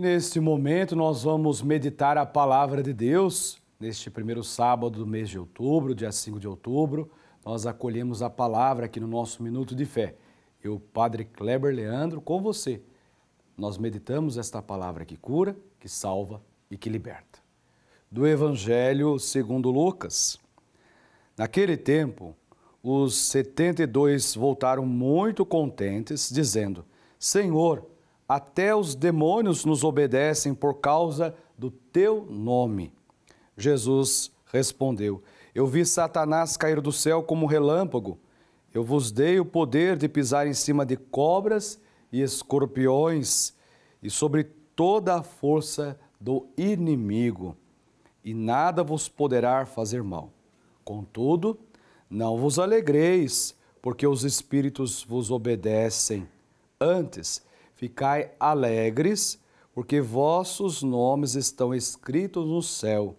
neste momento nós vamos meditar a palavra de Deus. Neste primeiro sábado do mês de outubro, dia 5 de outubro, nós acolhemos a palavra aqui no nosso Minuto de Fé. Eu, Padre Kleber Leandro, com você. Nós meditamos esta palavra que cura, que salva e que liberta. Do Evangelho segundo Lucas. Naquele tempo, os setenta e dois voltaram muito contentes, dizendo: Senhor, até os demônios nos obedecem por causa do teu nome. Jesus respondeu: Eu vi Satanás cair do céu como relâmpago. Eu vos dei o poder de pisar em cima de cobras e escorpiões e sobre toda a força do inimigo, e nada vos poderá fazer mal. Contudo, não vos alegreis, porque os espíritos vos obedecem. Antes, Ficai alegres, porque vossos nomes estão escritos no céu.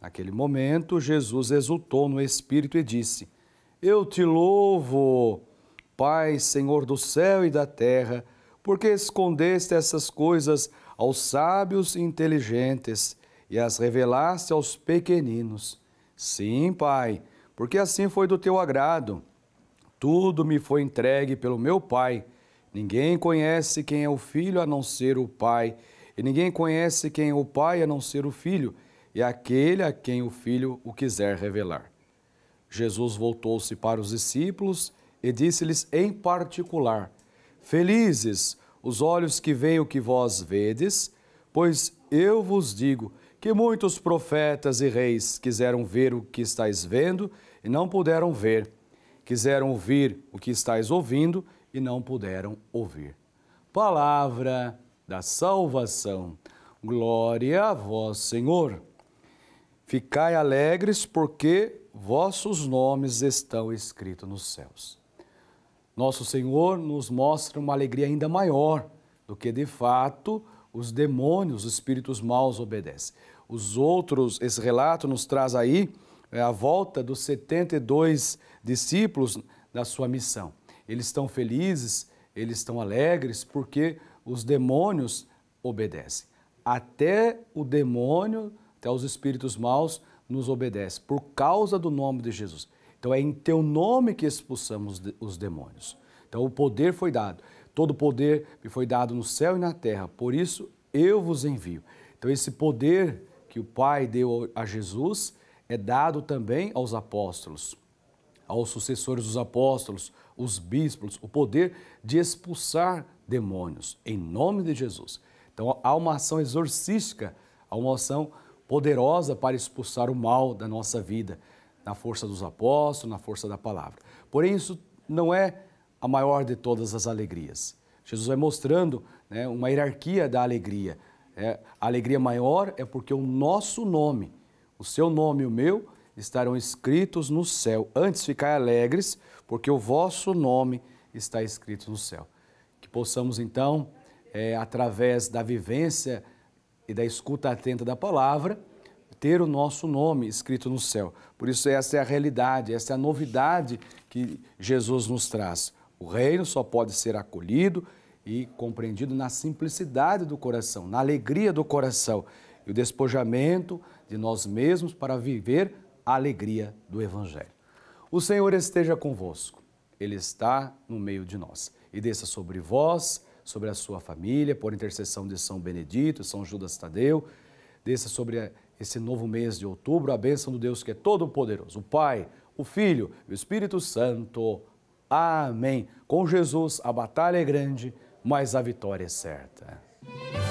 Naquele momento, Jesus exultou no espírito e disse: Eu te louvo, Pai, Senhor do céu e da terra, porque escondeste essas coisas aos sábios e inteligentes e as revelaste aos pequeninos. Sim, Pai, porque assim foi do teu agrado. Tudo me foi entregue pelo meu Pai. Ninguém conhece quem é o filho a não ser o pai, e ninguém conhece quem é o pai a não ser o filho, e aquele a quem o filho o quiser revelar. Jesus voltou-se para os discípulos e disse-lhes em particular: Felizes os olhos que veem o que vós vedes, pois eu vos digo que muitos profetas e reis quiseram ver o que estáis vendo e não puderam ver, quiseram ouvir o que estáis ouvindo e não puderam ouvir. Palavra da salvação. Glória a vós, Senhor. Ficai alegres, porque vossos nomes estão escritos nos céus. Nosso Senhor nos mostra uma alegria ainda maior do que de fato os demônios, os espíritos maus obedecem. Os outros, esse relato nos traz aí é, a volta dos 72 discípulos da sua missão eles estão felizes, eles estão alegres, porque os demônios obedecem. Até o demônio, até os espíritos maus, nos obedece por causa do nome de Jesus. Então é em teu nome que expulsamos os demônios. Então o poder foi dado. Todo o poder me foi dado no céu e na terra. Por isso eu vos envio. Então esse poder que o Pai deu a Jesus é dado também aos apóstolos aos sucessores dos apóstolos, os bispos, o poder de expulsar demônios em nome de Jesus. Então há uma ação exorcística, há uma ação poderosa para expulsar o mal da nossa vida, na força dos apóstolos, na força da palavra. Porém, isso não é a maior de todas as alegrias. Jesus vai mostrando né, uma hierarquia da alegria. É, a alegria maior é porque o nosso nome, o seu nome e o meu, estarão escritos no céu. Antes, ficai alegres, porque o vosso nome está escrito no céu. Que possamos, então, é, através da vivência e da escuta atenta da palavra, ter o nosso nome escrito no céu. Por isso, essa é a realidade, essa é a novidade que Jesus nos traz. O reino só pode ser acolhido e compreendido na simplicidade do coração, na alegria do coração e o despojamento de nós mesmos para viver a alegria do Evangelho. O Senhor esteja convosco, Ele está no meio de nós. E desça sobre vós, sobre a sua família, por intercessão de São Benedito, São Judas Tadeu, desça sobre esse novo mês de outubro a bênção do Deus que é todo-poderoso, o Pai, o Filho e o Espírito Santo. Amém. Com Jesus a batalha é grande, mas a vitória é certa.